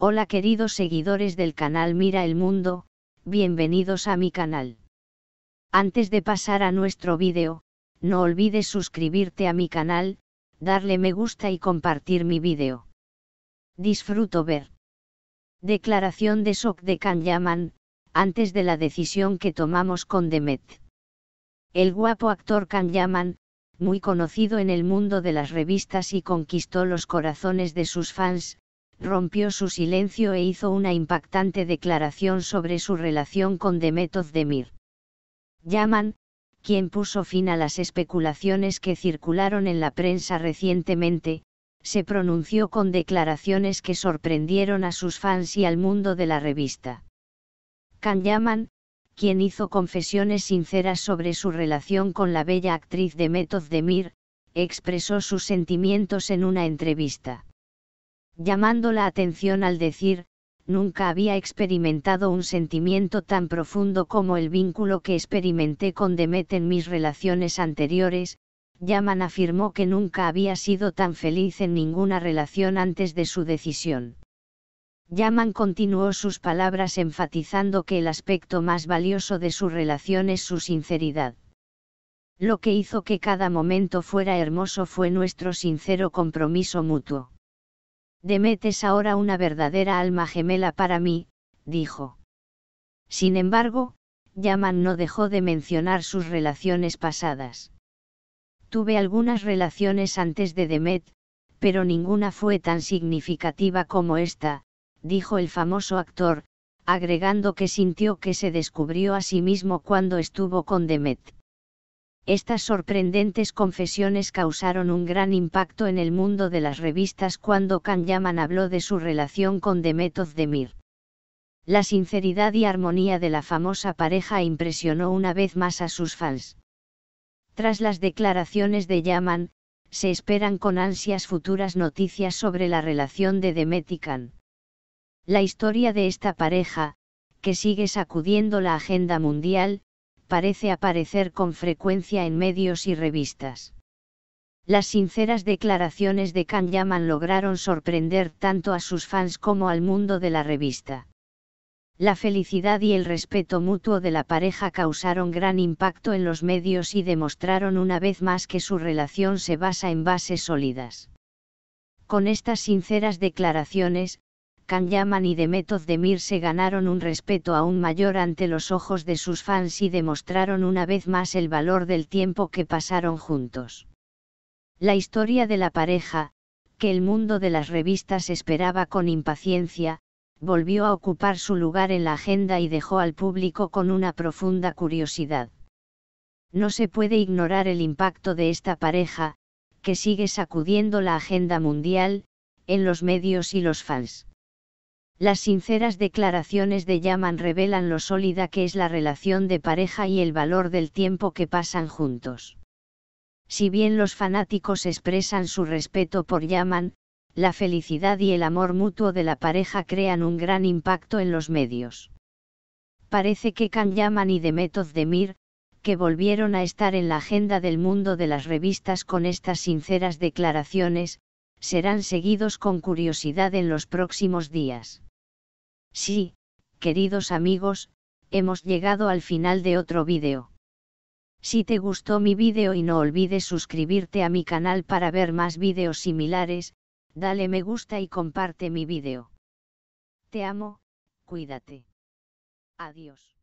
Hola queridos seguidores del canal Mira el Mundo, bienvenidos a mi canal. Antes de pasar a nuestro vídeo, no olvides suscribirte a mi canal, darle me gusta y compartir mi vídeo. Disfruto ver. Declaración de shock de Yaman antes de la decisión que tomamos con Demet. El guapo actor Yaman, muy conocido en el mundo de las revistas y conquistó los corazones de sus fans, rompió su silencio e hizo una impactante declaración sobre su relación con Demet Demir. Yaman, quien puso fin a las especulaciones que circularon en la prensa recientemente, se pronunció con declaraciones que sorprendieron a sus fans y al mundo de la revista. Can Yaman, quien hizo confesiones sinceras sobre su relación con la bella actriz Demetov Demir, expresó sus sentimientos en una entrevista llamando la atención al decir, nunca había experimentado un sentimiento tan profundo como el vínculo que experimenté con Demet en mis relaciones anteriores, Yaman afirmó que nunca había sido tan feliz en ninguna relación antes de su decisión. Yaman continuó sus palabras enfatizando que el aspecto más valioso de su relación es su sinceridad. Lo que hizo que cada momento fuera hermoso fue nuestro sincero compromiso mutuo. Demet es ahora una verdadera alma gemela para mí, dijo. Sin embargo, Yaman no dejó de mencionar sus relaciones pasadas. Tuve algunas relaciones antes de Demet, pero ninguna fue tan significativa como esta, dijo el famoso actor, agregando que sintió que se descubrió a sí mismo cuando estuvo con Demet. Estas sorprendentes confesiones causaron un gran impacto en el mundo de las revistas cuando Can Yaman habló de su relación con Demet Demir. La sinceridad y armonía de la famosa pareja impresionó una vez más a sus fans. Tras las declaraciones de Yaman, se esperan con ansias futuras noticias sobre la relación de Demet y Demetican. La historia de esta pareja, que sigue sacudiendo la agenda mundial, parece aparecer con frecuencia en medios y revistas. Las sinceras declaraciones de Can Yaman lograron sorprender tanto a sus fans como al mundo de la revista. La felicidad y el respeto mutuo de la pareja causaron gran impacto en los medios y demostraron una vez más que su relación se basa en bases sólidas. Con estas sinceras declaraciones, Yaman y de Mir se ganaron un respeto aún mayor ante los ojos de sus fans y demostraron una vez más el valor del tiempo que pasaron juntos. La historia de la pareja, que el mundo de las revistas esperaba con impaciencia, volvió a ocupar su lugar en la agenda y dejó al público con una profunda curiosidad. No se puede ignorar el impacto de esta pareja, que sigue sacudiendo la agenda mundial, en los medios y los fans. Las sinceras declaraciones de Yaman revelan lo sólida que es la relación de pareja y el valor del tiempo que pasan juntos. Si bien los fanáticos expresan su respeto por Yaman, la felicidad y el amor mutuo de la pareja crean un gran impacto en los medios. Parece que Kan Yaman y Demet Mir, que volvieron a estar en la agenda del mundo de las revistas con estas sinceras declaraciones, serán seguidos con curiosidad en los próximos días. Sí, queridos amigos, hemos llegado al final de otro vídeo. Si te gustó mi vídeo y no olvides suscribirte a mi canal para ver más vídeos similares, dale me gusta y comparte mi vídeo. Te amo, cuídate. Adiós.